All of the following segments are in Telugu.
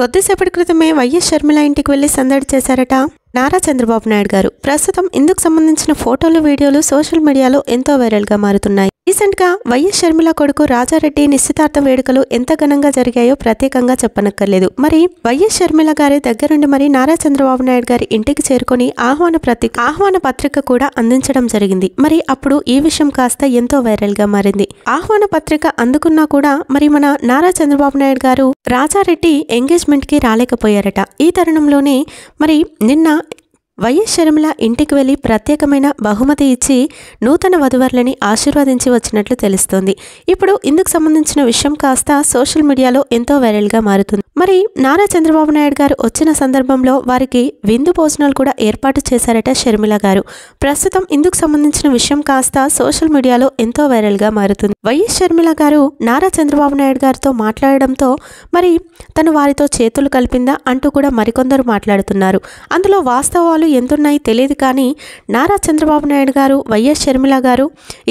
కొద్దిసేపటి క్రితమే వైఎస్ షర్మిల ఇంటికి వెళ్ళి సందడి చేశారట నారా చంద్రబాబు నాయుడు గారు ప్రస్తుతం ఇందుకు సంబంధించిన ఫోటోలు వీడియోలు సోషల్ మీడియాలో ఎంతో వైరల్గా మారుతున్నాయి రీసెంట్గా వైఎస్ షర్మిల కొడుకు రాజారెడ్డి నిశ్చితార్థం వేడుకలు ఎంత ఘనంగా జరిగాయో ప్రత్యేకంగా చెప్పనక్కర్లేదు మరి వైఎస్ షర్మిల గారి దగ్గరుండి మరి నారా చంద్రబాబు నాయుడు గారి ఇంటికి చేరుకొని ఆహ్వాన ప్రతి ఆహ్వాన పత్రిక కూడా అందించడం జరిగింది మరి అప్పుడు ఈ విషయం కాస్త ఎంతో వైరల్గా మారింది ఆహ్వాన పత్రిక అందుకున్నా కూడా మరి మన నారా చంద్రబాబు నాయుడు గారు రాజారెడ్డి ఎంగేజ్మెంట్కి రాలేకపోయారట ఈ తరుణంలోనే మరి నిన్న వైఎస్ షర్మిల ఇంటికి వెళ్లి ప్రత్యేకమైన బహుమతి ఇచ్చి నూతన వధువర్లని ఆశీర్వదించి వచ్చినట్లు తెలుస్తోంది ఇప్పుడు ఇందుకు సంబంధించిన విషయం కాస్త సోషల్ మీడియాలో ఎంతో వైరల్గా మారుతుంది మరి నారా చంద్రబాబు నాయుడు గారు వచ్చిన సందర్భంలో వారికి విందు భోజనాలు కూడా ఏర్పాటు చేశారట షర్మిల గారు ప్రస్తుతం ఇందుకు సంబంధించిన విషయం కాస్త సోషల్ మీడియాలో ఎంతో వైరల్గా మారుతుంది వైఎస్ షర్మిల గారు నారా చంద్రబాబు నాయుడు గారితో మాట్లాడడంతో మరి తను వారితో చేతులు కలిపిందా అంటూ కూడా మరికొందరు మాట్లాడుతున్నారు అందులో వాస్తవాలు ఎంతున్నాయి తెలియదు కానీ నారా చంద్రబాబు నాయుడు గారు వైఎస్ షర్మిల గారు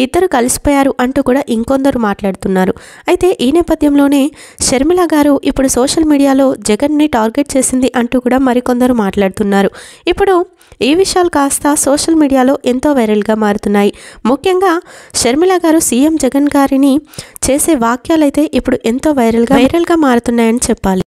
ఇద్దరు కలిసిపోయారు అంటూ కూడా ఇంకొందరు మాట్లాడుతున్నారు అయితే ఈ నేపథ్యంలోనే షర్మిల గారు ఇప్పుడు సోషల్ మీడియాలో జగన్ని టార్గెట్ చేసింది అంటూ కూడా మరికొందరు మాట్లాడుతున్నారు ఇప్పుడు ఈ విషయాలు కాస్త సోషల్ మీడియాలో ఎంతో వైరల్గా మారుతున్నాయి ముఖ్యంగా షర్మిల గారు సీఎం జగన్ గారిని చేసే వాక్యాలైతే ఇప్పుడు ఎంతో వైరల్గా వైరల్గా మారుతున్నాయని చెప్పాలి